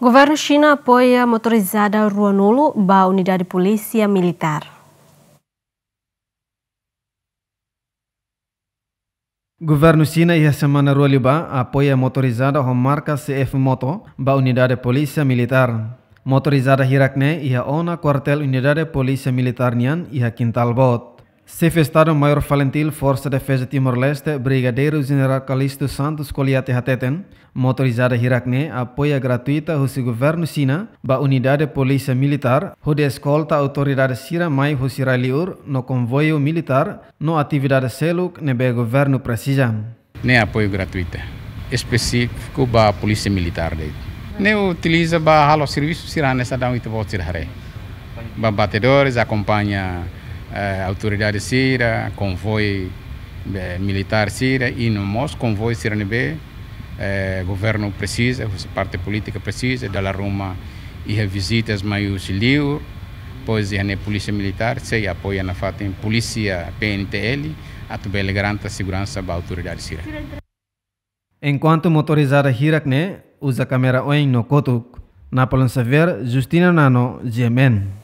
Governo China apoia motorizada Rua Nulo, ba unidade polícia militar. Governo China ia e semana Rua Liba apoia motorizada com marca CF Moto, ba unidade polícia militar. Motorizada Hirakne ia e ona quartel unidade polícia militar nian ia e kintal bot. Estado Maior Falentil, Força de Defesa Timor-Leste, Brigadeiro General Calixto Santos Coliate Hateten, motorizada Hirakne, apoia gratuita o governo Sina, ba unidade polícia militar, o escolta autoridade Sira Mai Liur, no convoio militar, no atividade Seluk, nebe governo precisa. Ne apoio gratuita, específico ba polícia militar de. Ne utiliza ba halo serviço Sira nessa dão itibot Sirhare. Ba batedores acompanha a eh, autoridade síria, convoi eh, militar síria e no nosso convoi Siranibé, eh, governo precisa, a parte política precisa, dar Roma e visitas maiores livros, pois a é, né, polícia militar, se apoia na fatem polícia PNTL, a tubele garanta segurança da autoridade síria. Enquanto motorizada Hirak ne, né, usa câmera oin no Kotuk, na ver Justina Nano, Jemen.